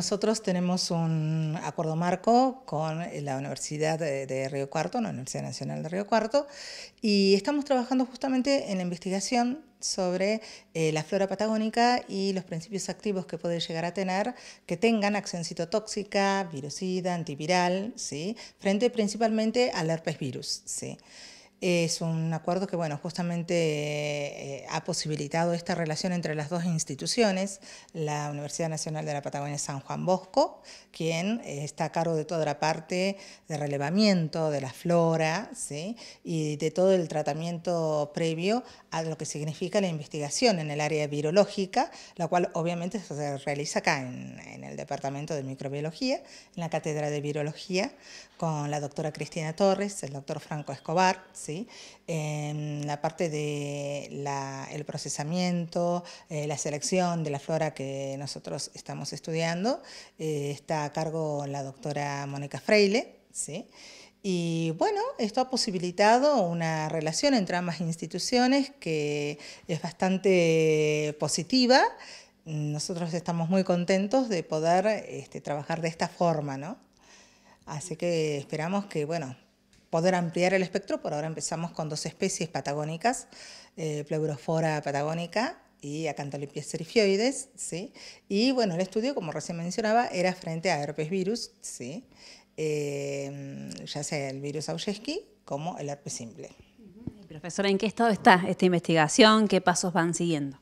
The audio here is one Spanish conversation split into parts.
Nosotros tenemos un acuerdo marco con la Universidad de, Río Cuarto, la Universidad Nacional de Río Cuarto, y estamos trabajando justamente en la investigación sobre eh, la flora patagónica y los principios activos que puede llegar a tener, que tengan acción citotóxica, virucida, antiviral, ¿sí? frente principalmente al herpes virus. ¿sí? Es un acuerdo que, bueno, justamente eh, ha posibilitado esta relación entre las dos instituciones, la Universidad Nacional de la Patagonia San Juan Bosco, quien eh, está a cargo de toda la parte de relevamiento de la flora ¿sí? y de todo el tratamiento previo a lo que significa la investigación en el área virológica, la cual obviamente se realiza acá en, el Departamento de Microbiología, en la Cátedra de Virología, con la doctora Cristina Torres, el doctor Franco Escobar, en em, la parte del procesamiento, eh, la selección de la flora que nosotros estamos estudiando eh, está a cargo la doctora Mónica Freile. ¿sí? Y bueno, esto ha posibilitado una relación entre ambas instituciones que es bastante positiva. Nosotros estamos muy contentos de poder este, trabajar de esta forma, ¿no? Así que esperamos que, bueno, poder ampliar el espectro. Por ahora empezamos con dos especies patagónicas, eh, patagónica y Acantolimpia serifioides, ¿sí? Y bueno, el estudio, como recién mencionaba, era frente a herpes virus, ¿sí? Eh, ya sea el virus Auschewski como el herpes simple. Profesora, ¿en qué estado está esta investigación? ¿Qué pasos van siguiendo?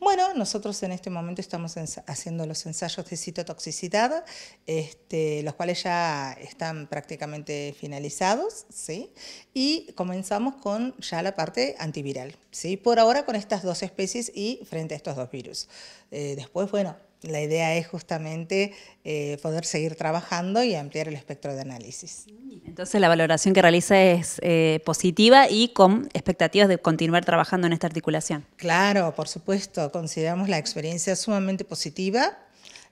Bueno, nosotros en este momento estamos haciendo los ensayos de citotoxicidad, este, los cuales ya están prácticamente finalizados, ¿sí? Y comenzamos con ya la parte antiviral, ¿sí? Por ahora con estas dos especies y frente a estos dos virus. Eh, después, bueno, la idea es justamente eh, poder seguir trabajando y ampliar el espectro de análisis. Entonces la valoración que realiza es eh, positiva y con expectativas de continuar trabajando en esta articulación. Claro, por supuesto, consideramos la experiencia sumamente positiva.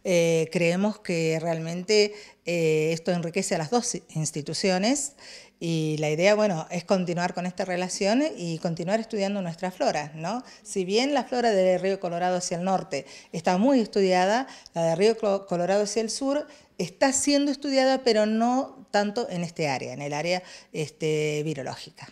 Eh, creemos que realmente esto enriquece a las dos instituciones y la idea, bueno, es continuar con esta relación y continuar estudiando nuestra flora, ¿no? Si bien la flora del río Colorado hacia el norte está muy estudiada, la del río Colorado hacia el sur está siendo estudiada, pero no tanto en este área, en el área este, virológica.